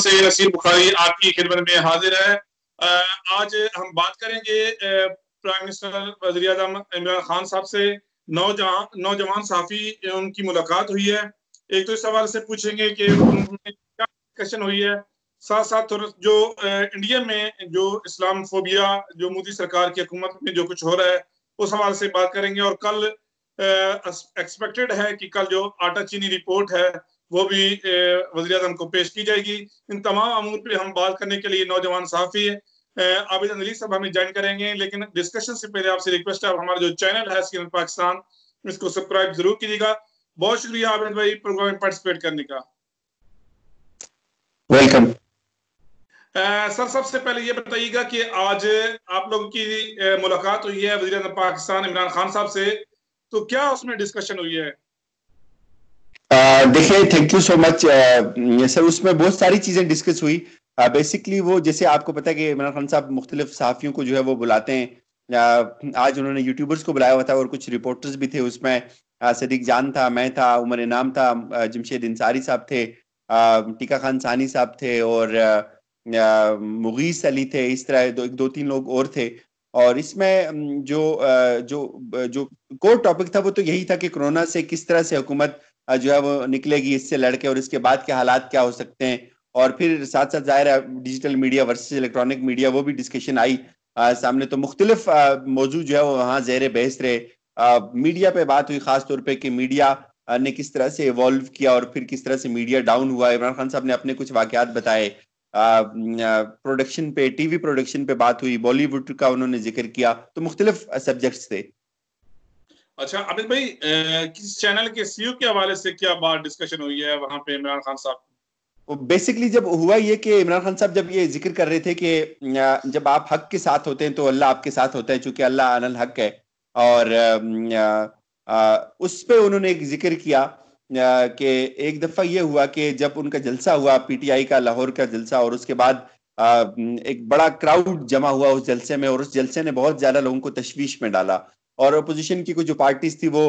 से नसीर बुखारी आपकी खिदमत में हाजिर है आज हम बात करेंगे प्राइम मिनिस्टर वजी अजम इमरान खान साहब से नौजवान नौजवान साफी उनकी मुलाकात हुई है एक तो इस सवाल से पूछेंगे कि क्या डिस्कशन हुई है साथ साथ थोड़ा जो इंडिया में जो इस्लाम फोबिया जो मोदी सरकार की हुकूमत में जो कुछ हो रहा है उस हवाले से बात करेंगे और कल एक्सपेक्टेड है कि कल जो आटा चीनी रिपोर्ट है वो भी वजी अजम को पेश की जाएगी इन तमाम अमूर पर हम बात करने के लिए नौजवान साफी है आबिद अली साहब हमें ज्वाइन करेंगे लेकिन डिस्कशन से पहले आपसे रिक्वेस्ट है आप हमारा जो चैनल है स्किन पाकिस्तान इसको सब्सक्राइब जरूर कीजिएगा बहुत शुक्रिया आबिद भाई प्रोग्राम में पार्टिसिपेट करने का वेलकम सर सबसे पहले ये बताइएगा कि आज आप लोगों की मुलाकात हुई है वजी पाकिस्तान इमरान खान साहब से तो क्या उसमें डिस्कशन हुई है Uh, देखिए thank you so much sir उसमें बहुत सारी चीजें डिस्कस हुई बेसिकली uh, वो जैसे आपको पता है कि इमरान खान साहब मुख्तलिफ सहाफ़ियों को जो है वो बुलाते हैं uh, आज उन्होंने यूट्यूबर्स को बुलाया हुआ था और कुछ रिपोर्टर्स भी थे उसमें सदीक जान था मैं था उमर इनाम था जमशेद इंसारी साहब थे टीका खान सानी साहब थे और मुगीस अली थे इस तरह दो दो तीन लोग और थे और इसमें um, जो जो जो कोर टॉपिक था वो तो यही था कि कोरोना से किस तरह से हुकूमत जो है वो निकलेगी इससे लड़के और इसके बाद के हालात क्या हो सकते हैं और फिर साथ साथ जाहिर है digital media versus electronic media वो भी डिस्कशन आई आ, सामने तो मुख्तलिफ मौजू जो है वो वहाँ जेर बहस रहे आ, मीडिया पे बात हुई खास तौर पे कि मीडिया ने किस तरह से इवॉल्व किया और फिर किस तरह से मीडिया डाउन हुआ इमरान खान साहब ने अपने कुछ वाकत बताए प्रोडक्शन पे टीवी प्रोडक्शन पे बात हुई बॉलीवुड का उन्होंने जिक्र किया तो मुख्तलिफ सब्जेक्ट्स थे अच्छा अमित भाई किस चैनल के सीईओ e के हवाले से क्या बात डिस्कशन हुई है वहां पे इमरान खान साहब बेसिकली जब हुआ ये कि इमरान खान साहब जब ये जिक्र कर रहे थे कि जब आप हक के साथ होते हैं तो अल्लाह आपके साथ होता है चूंकि अल्लाह अनल हक है और उस पर उन्होंने एक जिक्र किया कि एक दफ़ा ये हुआ कि जब उनका जलसा हुआ पीटीआई का लाहौर का जलसा और उसके बाद एक बड़ा क्राउड जमा हुआ उस जलसे में और उस जलसे ने बहुत ज़्यादा लोगों को तशवीश में डाला और अपोजिशन की कुछ जो पार्टीज थी वो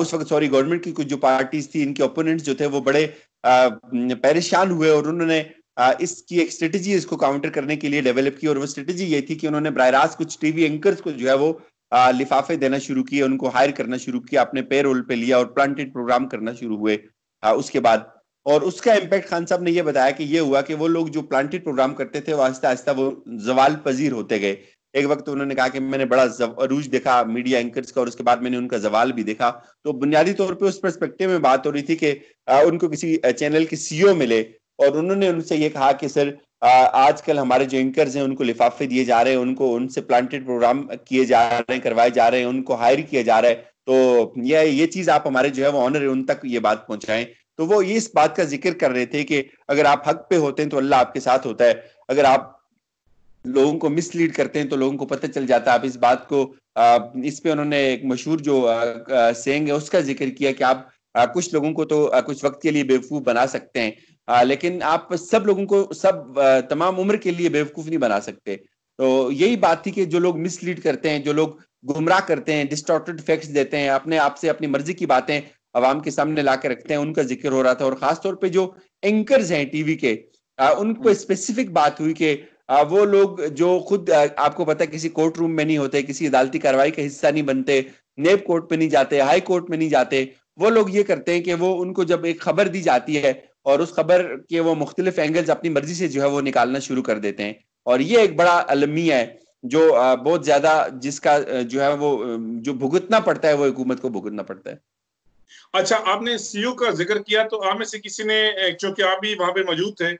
उस वक्त सॉरी गवर्नमेंट की कुछ जो पार्टीज थी इनके ओपोनेंट्स जो थे वो बड़े परेशान हुए और उन्होंने इसकी एक स्ट्रेटेजी इसको काउंटर करने के लिए डेवलप की और वो स्ट्रेटेजी ये थी कि उन्होंने बरह कुछ टीवी एंकर्स को जो है वो लिफाफे देना शुरू किए उनको हायर करना शुरू किया अपने पे रोल पे लिया और प्लांटेड प्रोग्राम करना शुरू हुए उसके बाद और उसका इम्पैक्ट खान साहब ने यह बताया कि ये हुआ कि वो लोग जो प्लांटेड प्रोग्राम करते थे वो आहिस्ता आहिस्ता वो जवाल पजीर होते गए एक वक्त उन्होंने कहा कि मैंने बड़ा अरूज देखा मीडिया एंकर्स का और उसके बाद मैंने उनका जवाल भी देखा तो बुनियादी तौर पे उस परस्पेक्टिव में बात हो रही थी कि उनको किसी चैनल के सीईओ मिले और उन्होंने उनसे ये कहा कि सर आजकल हमारे जो एंकर्स हैं उनको लिफाफे दिए जा रहे हैं उनको उनसे प्लांटेड प्रोग्राम किए जा रहे हैं करवाए जा रहे हैं उनको हायर किया जा रहा है तो ये ये चीज आप हमारे जो है वो ऑनर है उन तक ये बात पहुंचाएं तो वो ये इस बात का जिक्र कर रहे थे कि अगर आप हक पे होते हैं तो अल्लाह आपके साथ होता है अगर आप लोगों को मिसलीड करते हैं तो लोगों को पता चल जाता है आप इस बात को इस पे उन्होंने एक मशहूर जो सेंग है उसका जिक्र किया कि आप कुछ लोगों को तो कुछ वक्त के लिए बेवकूफ़ बना सकते हैं लेकिन आप सब लोगों को सब तमाम उम्र के लिए बेवकूफ़ नहीं बना सकते तो यही बात थी कि जो लोग मिसलीड करते हैं जो लोग गुमराह करते हैं डिस्टॉर्टेड फैक्ट्स देते हैं अपने आप से अपनी मर्जी की बातें आवाम के सामने ला के रखते हैं उनका जिक्र हो रहा था और खासतौर पर जो एंकर्स हैं टीवी के उनको स्पेसिफिक हम्म। बात हुई कि वो लोग जो खुद आपको पता है किसी कोर्ट रूम में नहीं होते किसी अदालती कार्रवाई का हिस्सा नहीं बनते नेब कोर्ट में नहीं जाते हाई कोर्ट में नहीं जाते वो लोग ये करते हैं कि वो उनको जब एक खबर दी जाती है और उस खबर के वो मुख्तलिफ एंगल्स अपनी मर्जी से जो है वो निकालना शुरू कर देते हैं और ये एक बड़ा अलमिया है जो बहुत ज्यादा जिसका जो है वो जो भुगतना पड़ता है वो हुकूमत को भुगतना पड़ता है अच्छा आपने सीयू e का जिक्र किया तो आप में से किसी ने चूंकि आप भी वहां पे मौजूद थे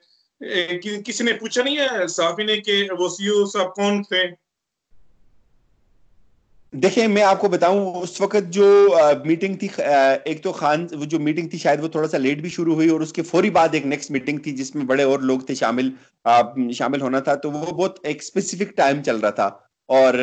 कि, किसी ने पूछा नहीं है साफी ने कि वो सीओ साहब कौन थे देखिए मैं आपको बताऊं उस वक्त जो आ, मीटिंग थी आ, एक तो खान जो मीटिंग थी शायद वो थोड़ा सा लेट भी शुरू हुई और उसके फौरी बाद एक नेक्स्ट मीटिंग थी जिसमें बड़े और लोग थे शामिल आ, शामिल होना था तो वो बहुत एक स्पेसिफिक टाइम चल रहा था और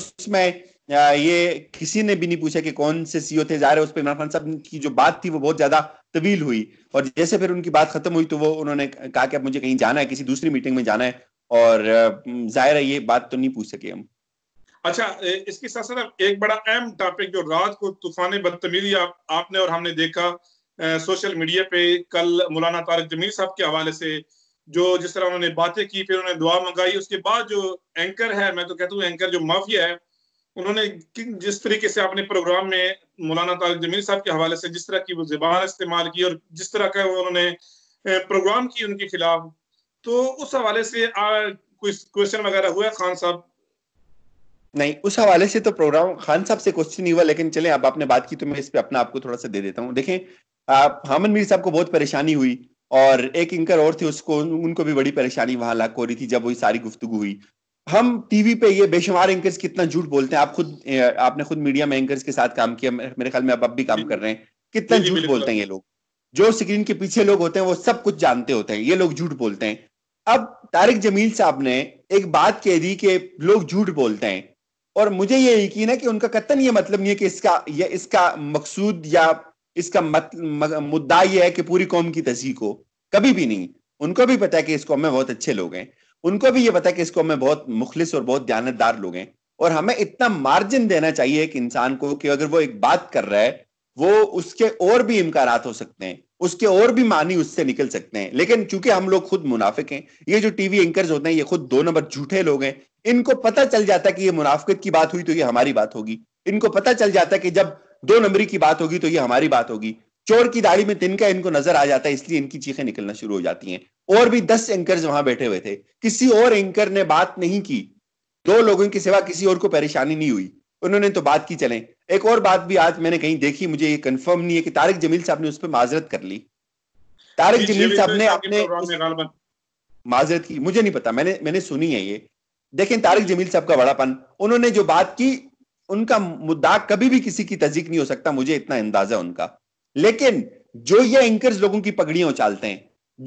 उसमें ये किसी ने भी नहीं पूछा कि कौन से सीओ थे जा रहे उस पर इमरान खान साहब की जो बात थी वो बहुत ज्यादा तवील हुई और जैसे फिर उनकी बात खत्म हुई तो वो उन्होंने कहा कि अब मुझे कहीं जाना है किसी दूसरी मीटिंग में जाना है और जाहिर है ये बात तो नहीं पूछ सके हम अच्छा इसके साथ साथ एक बड़ा अहम टॉपिक जो रात को तूफान बदतमीजी आप, आपने और हमने देखा आ, सोशल मीडिया पे कल मौलाना तारक जमील साहब के हवाले से जो जिस तरह उन्होंने बातें की फिर उन्होंने दुआ मंगाई उसके बाद जो एंकर है मैं तो कहता हूँ एंकर जो माफिया है उन्होंने जिस तरीके से अपने प्रोग्राम में मौलाना तारिक जमील साहब के हवाले से जिस तरह की वो जबान इस्तेमाल की और जिस तरह का उन्होंने प्रोग्राम की उनके खिलाफ तो उस हवाले से क्वेश्चन वगैरह हुआ खान साहब नहीं उस हवाले से तो प्रोग्राम खान साहब से क्वेश्चन नहीं हुआ लेकिन चले अब आपने बात की तो मैं इस पे अपना आपको थोड़ा सा दे देता हूँ देखें आप हामन मीर साहब को बहुत परेशानी हुई और एक इंकर और थे उसको उनको भी बड़ी परेशानी वहां लाख हो रही थी जब वही सारी गुफ्तु हुई हम टीवी पे ये बेशुमार एंकर्स कितना झूठ बोलते हैं आप खुद आपने खुद मीडिया में एंकर्स के साथ काम किया मेरे ख्याल में आप अब भी काम कर रहे हैं कितना झूठ बोलते हैं ये लोग जो स्क्रीन के पीछे लोग होते हैं वो सब कुछ जानते होते हैं ये लोग झूठ बोलते हैं अब तारिक जमील साहब ने एक बात कह दी कि लोग झूठ बोलते हैं और मुझे ये यकीन है कि उनका कतन ये मतलब नहीं है कि इसका ये इसका मकसूद या इसका मत, मुद्दा ये है कि पूरी कौम की तस्वीर को कभी भी नहीं उनको भी पता है कि इस कौम में बहुत अच्छे लोग हैं उनको भी ये पता है कि इसको हमें बहुत मुखलिस और बहुत ध्यानदार लोग हैं और हमें इतना मार्जिन देना चाहिए एक इंसान को कि अगर वो एक बात कर रहा है वो उसके और भी इम्कान हो सकते हैं उसके और भी मानी उससे निकल सकते हैं लेकिन चूंकि हम लोग खुद मुनाफिक हैं ये जो टीवी एंकर होते हैं ये खुद दो नंबर झूठे लोग हैं इनको पता चल जाता है कि ये मुनाफिकत की बात हुई तो ये हमारी बात होगी इनको पता चल जाता है कि जब दो नंबरी की बात होगी तो ये हमारी बात होगी चोर की दाढ़ी में तिनका इनको नजर आ जाता है इसलिए इनकी चीखें निकलना शुरू हो जाती हैं और भी दस एंकर वहां बैठे हुए थे किसी और एंकर ने बात नहीं की दो लोगों की सेवा किसी और को परेशानी नहीं हुई उन्होंने तो बात की चले एक और बात भी आज मैंने कहीं देखी मुझे ये कंफर्म नहीं है कि तारिक जमील साहब ने उस पर माजरत कर ली तारिक जमील साहब ने अपने माजरत की मुझे नहीं पता मैंने मैंने सुनी है ये देखें तारिक जमील साहब का बड़ापन उन्होंने जो बात की उनका मुद्दा कभी भी किसी की तजीक नहीं हो सकता मुझे इतना अंदाजा उनका लेकिन जो ये एंकर लोगों की पगड़ियां उचालते हैं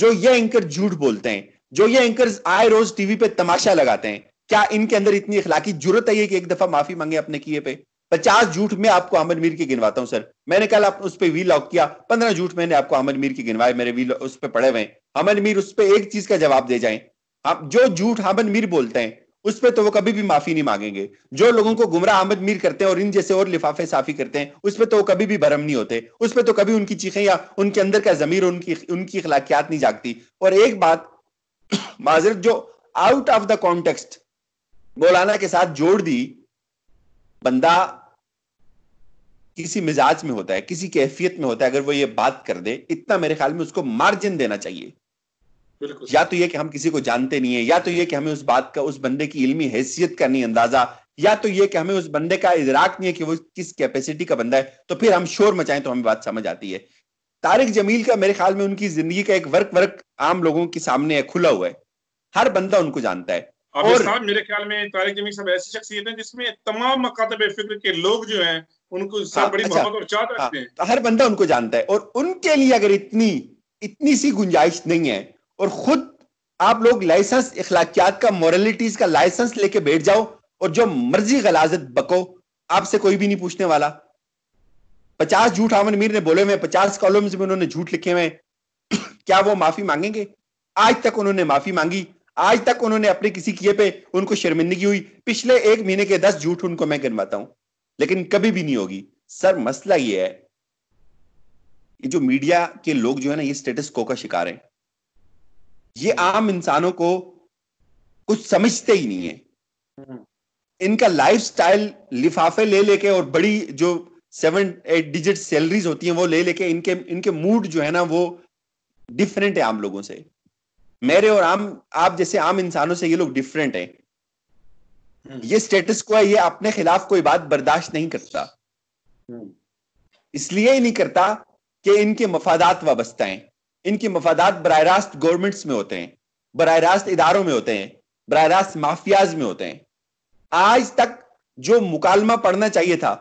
जो ये एंकर झूठ बोलते हैं जो ये एंकर आए रोज टीवी पे तमाशा लगाते हैं क्या इनके अंदर इतनी अखलाकी जरूरत है कि एक दफा माफी मांगे अपने किए पे पचास झूठ में आपको अमन मीर की गिनवाता हूं सर मैंने कल आप उस पर वी लॉक किया पंद्रह झूठ मैंने आपको अमन मीर के गिनवाए मेरे वी उस पर पड़े हुए हैं मीर उस पर एक चीज का जवाब दे जाए आप जो झूठ अमन मीर बोलते हैं उस पर तो वो कभी भी माफी नहीं मांगेंगे जो लोगों को गुमराह आमद मीर करते हैं और इन जैसे और लिफाफे साफी करते हैं उस पर तो वो कभी भी भरम नहीं होते उस पर तो कभी उनकी चीखें या उनके अंदर का जमीर उनकी उनकी अखलाकियात नहीं जागती और एक बात माजरत जो आउट ऑफ द कॉन्टेक्स्ट मौलाना के साथ जोड़ दी बंदा किसी मिजाज में होता है किसी कैफियत में होता है अगर वो ये बात कर दे इतना मेरे ख्याल में उसको मार्जिन देना चाहिए या तो ये कि हम किसी को जानते नहीं है या तो ये कि हमें उस बात का उस बंदे की इल्मी हैसियत का नहीं अंदाजा या तो ये कि हमें उस बंदे का इजराक नहीं है कि वो किस कैपेसिटी का बंदा है तो फिर हम शोर मचाएं तो हमें बात समझ आती है तारिक जमील का मेरे ख्याल में उनकी जिंदगी का एक वर्क वर्क आम लोगों के सामने है खुला हुआ है हर बंदा उनको जानता है और मेरे ख्याल में तारिक जमील सब ऐसी शख्सियत है जिसमें तमाम मकातब फिक्र के लोग जो है उनको हाँ, बड़ी अच्छा, और चाहत हाँ, रखते हैं तो हर बंदा उनको जानता है और उनके लिए अगर इतनी इतनी सी गुंजाइश नहीं है और खुद आप लोग लाइसेंस इखलाकियात का मॉरलिटीज का लाइसेंस लेके बैठ जाओ और जो मर्जी गलाजत बको आपसे कोई भी नहीं पूछने वाला पचास झूठ आमन मीर ने बोले हुए पचास कॉलम्स में उन्होंने झूठ लिखे हुए क्या वो माफी मांगेंगे आज तक उन्होंने माफी मांगी आज तक उन्होंने अपने किसी किए पे उनको शर्मिंदगी हुई पिछले एक महीने के दस झूठ उनको मैं गिनवाता हूं लेकिन कभी भी नहीं होगी सर मसला ये है कि जो मीडिया के लोग जो है ना ये स्टेटस को का शिकार है ये आम इंसानों को कुछ समझते ही नहीं है इनका लाइफस्टाइल लिफाफे ले लेके और बड़ी जो सेवन एट डिजिट सैलरीज होती हैं वो ले लेके इनके इनके मूड जो है ना वो डिफरेंट है आम लोगों से मेरे और आम आप जैसे आम इंसानों से ये लोग डिफरेंट हैं ये स्टेटस को है ये अपने खिलाफ कोई बात बर्दाश्त नहीं करता इसलिए ही नहीं करता कि इनके मफादात वाबस्ता हैं इनके मफादात बर रास्त गवर्नमेंट्स में होते हैं बर रास्त इदारों में होते हैं बर रास्त माफियाज में होते हैं आज तक जो मुकालमा पढ़ना चाहिए था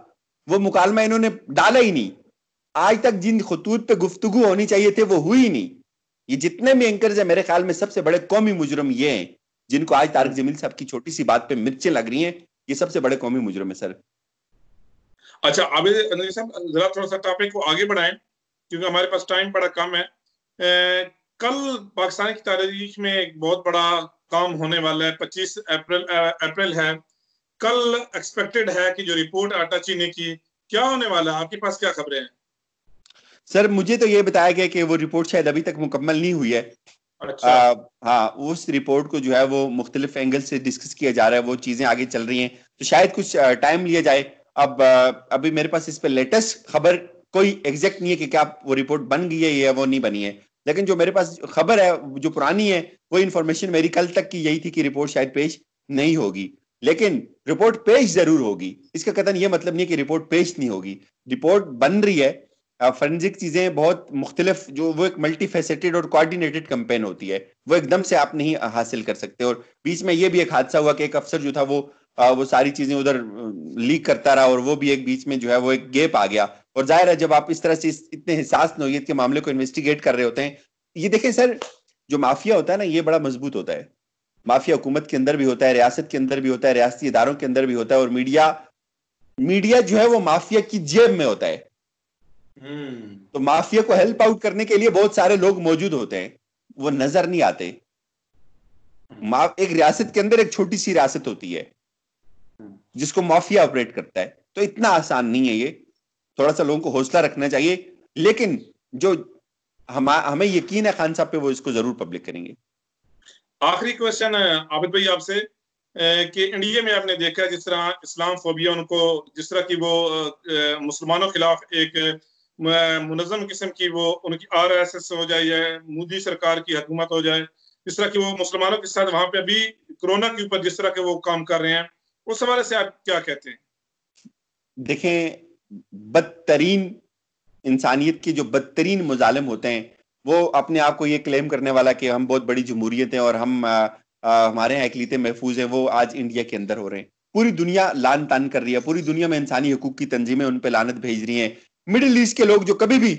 वो मुकालमा इन्होंने डाला ही नहीं आज तक जिन खतूत पे गुफ्तु होनी चाहिए थे वो हुई नहीं ये जितने भी एंकर है मेरे ख्याल में सबसे बड़े कौमी मुजरम ये हैं जिनको आज तारक जमील साहब की छोटी सी बात पे मिर्चें लग रही हैं ये सबसे बड़े कौमी मुजरम है सर अच्छा अभी साहब जरा थोड़ा सा टॉपिक को आगे बढ़ाएं क्योंकि हमारे पास टाइम बड़ा कम है ए, कल पाकिस्तान की तारीख में एक बहुत बड़ा काम होने वाला है पच्चीस अप्रैल अप्रैल है कल एक्सपेक्टेड है कि जो रिपोर्ट आटा ने की क्या होने वाला है आपके पास क्या खबरें हैं सर मुझे तो ये बताया गया कि वो रिपोर्ट शायद अभी तक मुकम्मल नहीं हुई है अच्छा आ, हाँ उस रिपोर्ट को जो है वो मुख्तलिफ एंगल से डिस्कस किया जा रहा है वो चीजें आगे चल रही हैं तो शायद कुछ टाइम लिया जाए अब अभी मेरे पास इस पर लेटेस्ट खबर कोई एग्जैक्ट नहीं है कि क्या वो रिपोर्ट बन गई है या वो नहीं बनी है लेकिन जो मेरे पास खबर है जो पुरानी है वो इन्फॉर्मेशन मेरी कल तक की यही थी कि रिपोर्ट शायद पेश नहीं होगी लेकिन रिपोर्ट पेश जरूर होगी इसका कथन ये मतलब नहीं कि रिपोर्ट पेश नहीं होगी रिपोर्ट बन रही है फॉरेंसिक चीजें बहुत मुख्तलिफ जो वो एक मल्टी फेसेटेड और कोऑर्डिनेटेड कंपेन होती है वो एकदम से आप नहीं हासिल कर सकते और बीच में ये भी एक हादसा हुआ कि एक अफसर जो था वो वो सारी चीजें उधर लीक करता रहा और वो भी एक बीच में जो है वो एक गेप आ गया और जाहिर है जब आप इस तरह से इतने हिसास नोयत के मामले को इन्वेस्टिगेट कर रहे होते हैं ये देखें सर जो माफिया होता है ना ये बड़ा मजबूत होता है माफिया हुकूमत के अंदर भी होता है रियासत के अंदर भी होता है रियासती इदारों के अंदर भी होता है और मीडिया मीडिया जो है वो माफिया की जेब में होता है हम्म। तो माफिया को हेल्प आउट करने के लिए बहुत सारे लोग मौजूद होते हैं वो नजर नहीं आते एक रियासत के अंदर एक छोटी सी रियासत होती है हम्म। जिसको माफिया ऑपरेट करता है तो इतना आसान नहीं है ये थोड़ा सा लोगों को हौसला रखना चाहिए लेकिन जो हम हमें यकीन है खान साहब पे वो इसको जरूर पब्लिक करेंगे आखिरी क्वेश्चन आबिद भाई आपसे कि इंडिया में आपने देखा जिस तरह इस्लाम फोबिया उनको जिस तरह की वो मुसलमानों के खिलाफ एक मुनजम किस्म की वो उनकी आर एस एस हो जाए या मोदी सरकार की हुकूमत हो जाए जिस तरह की वो मुसलमानों के साथ वहां पे अभी कोरोना के ऊपर जिस तरह के वो काम कर रहे हैं उस हवाले से आप क्या कहते हैं देखें बदतरीन इंसानियत के जो बदतरीन मुजालिम होते हैं वो अपने आप को ये क्लेम करने वाला कि हम बहुत बड़ी जमहूरियत हैं और हम आ, आ, हमारे यहाँ अकलीतें महफूज हैं वो आज इंडिया के अंदर हो रहे हैं पूरी दुनिया लान तान कर रही है पूरी दुनिया में इंसानी हकूक की तंजीमें उन पर लानत भेज रही हैं मिडिल ईस्ट के लोग जो कभी भी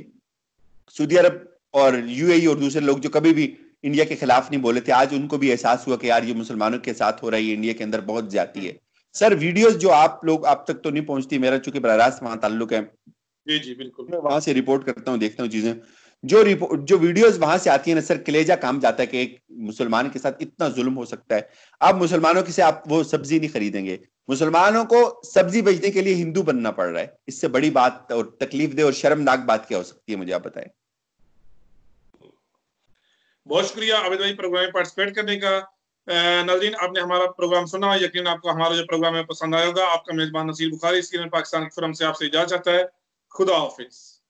सऊदी अरब और यूएई और दूसरे लोग जो कभी भी इंडिया के खिलाफ नहीं बोले थे आज उनको भी एहसास हुआ कि यार ये मुसलमानों के साथ हो रहा है इंडिया के अंदर बहुत जाती है सर वीडियोस जो आप लोग आप तक तो नहीं पहुंचती मेरा चूंकि बरह वहां ताल्लुक है जी जी बिल्कुल मैं वहां से रिपोर्ट करता हूँ देखता हूँ चीजें जो रिपोर्ट जो वीडियोस वहां से आती है ना सर कलेजा काम जाता है कि एक मुसलमान के साथ इतना जुल्म हो सकता है आप मुसलमानों की से आप वो सब्जी नहीं खरीदेंगे मुसलमानों को सब्जी बेचने के लिए हिंदू बनना पड़ रहा है इससे बड़ी बात और तकलीफ दे और शर्मनाक बात क्या हो सकती है मुझे आप बताएं बहुत शुक्रिया अमित भाई प्रोग्राम में पार्टिसिपेट करने का नजरीन आपने हमारा प्रोग्राम सुना यकीन आपको हमारा जो प्रोग्राम है पसंद आया होगा आपका मेजबान नसीर बुखारी स्क्रीन पाकिस्तान की फिल्म से आपसे इजाजत है खुदा हाफिज़